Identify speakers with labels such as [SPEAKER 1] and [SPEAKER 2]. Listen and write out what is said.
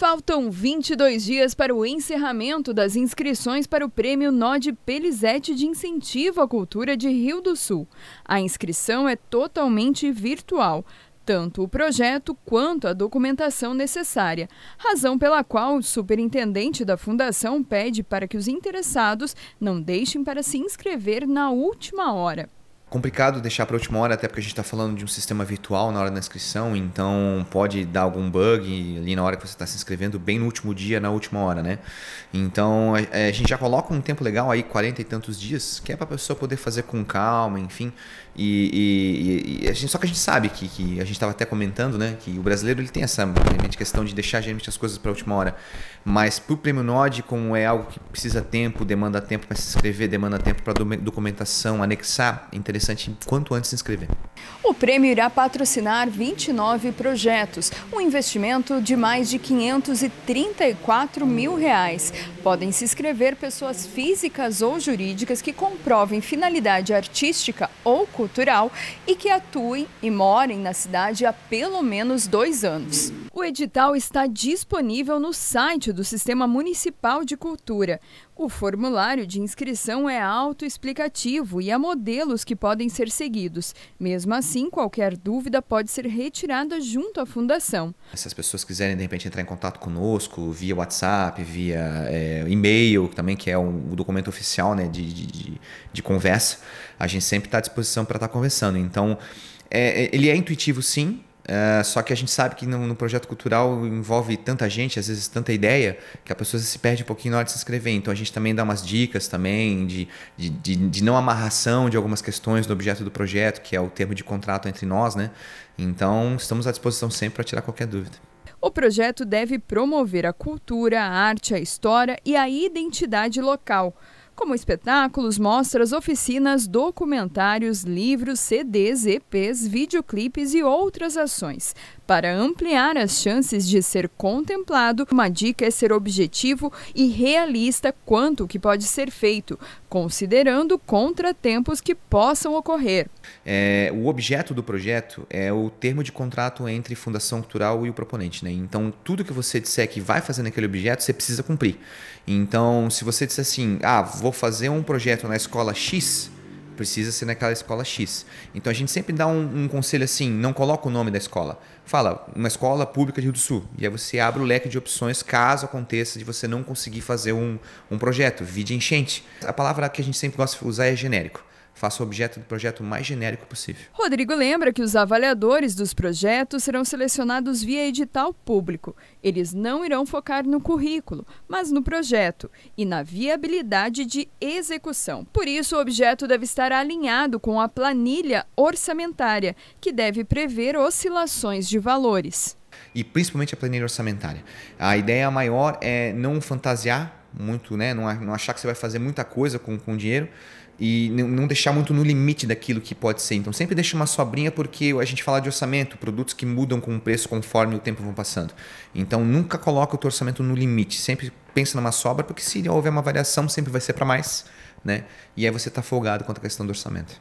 [SPEAKER 1] Faltam 22 dias para o encerramento das inscrições para o Prêmio Nod Pelizete de Incentivo à Cultura de Rio do Sul. A inscrição é totalmente virtual, tanto o projeto quanto a documentação necessária, razão pela qual o superintendente da fundação pede para que os interessados não deixem para se inscrever na última hora
[SPEAKER 2] complicado deixar para última hora, até porque a gente está falando de um sistema virtual na hora da inscrição, então pode dar algum bug ali na hora que você está se inscrevendo, bem no último dia, na última hora, né? Então a, é, a gente já coloca um tempo legal aí, 40 e tantos dias, que é para a pessoa poder fazer com calma, enfim. E, e, e a gente, só que a gente sabe que, que a gente estava até comentando, né, que o brasileiro ele tem essa realmente questão de deixar geralmente as coisas para última hora, mas para o prêmio Nod, como é algo que precisa tempo, demanda tempo para se inscrever, demanda tempo para documentação, anexar, interessante interessante quanto antes se inscrever.
[SPEAKER 1] O prêmio irá patrocinar 29 projetos, um investimento de mais de 534 mil reais. Podem se inscrever pessoas físicas ou jurídicas que comprovem finalidade artística ou cultural e que atuem e morem na cidade há pelo menos dois anos. O edital está disponível no site do Sistema Municipal de Cultura. O formulário de inscrição é autoexplicativo e há modelos que podem ser seguidos. Mesmo assim, qualquer dúvida pode ser retirada junto à fundação.
[SPEAKER 2] Se as pessoas quiserem, de repente, entrar em contato conosco via WhatsApp, via é, e-mail, também, que é um, um documento oficial né, de, de, de conversa, a gente sempre está à disposição para estar tá conversando. Então, é, é, ele é intuitivo, sim é, só que a gente sabe que no, no, projeto cultural envolve tanta gente, às vezes tanta ideia, que a pessoa se perde um pouquinho na hora de se inscrever. Então a gente também dá umas dicas também de, de, de, de não amarração de algumas questões do objeto do projeto, que é o termo de contrato entre nós, né? Então estamos à disposição sempre para tirar qualquer dúvida.
[SPEAKER 1] O projeto deve promover a cultura, a arte, a história e a identidade local como espetáculos, mostras, oficinas, documentários, livros, CDs, EPs, videoclipes e outras ações. Para ampliar as chances de ser contemplado, uma dica é ser objetivo e realista quanto que pode ser feito, considerando contratempos que possam ocorrer.
[SPEAKER 2] É, o objeto do projeto é o termo de contrato entre Fundação Cultural e o proponente. Né? Então, tudo que você disser que vai fazer naquele objeto, você precisa cumprir. Então, se você disser assim, ah, vou fazer um projeto na escola X, precisa ser naquela escola X. Então a gente sempre dá um, um, conselho assim, não coloca o nome da escola. Fala, uma escola pública de Rio do Sul. E aí você abre o leque de opções caso aconteça de você não conseguir fazer um, um projeto, vide enchente. A palavra que a gente sempre gosta de usar é genérico faça o objeto do projeto mais genérico possível.
[SPEAKER 1] Rodrigo lembra que os avaliadores dos projetos serão selecionados via edital público. Eles não irão focar no currículo, mas no projeto e na viabilidade de execução. Por isso, o objeto deve estar alinhado com a planilha orçamentária, que deve prever oscilações de valores.
[SPEAKER 2] E principalmente a planilha orçamentária. A ideia maior é não fantasiar muito, né? Não, não achar que você vai fazer muita coisa com, com o dinheiro e não deixar muito no limite daquilo que pode ser. Então sempre deixa uma sobrinha porque a gente fala de orçamento, produtos que mudam com o preço conforme o tempo vão passando. Então nunca coloca o teu orçamento no limite, sempre pensa numa sobra porque se houver uma variação sempre vai ser para mais, né? E aí você está folgado quanto à questão do orçamento.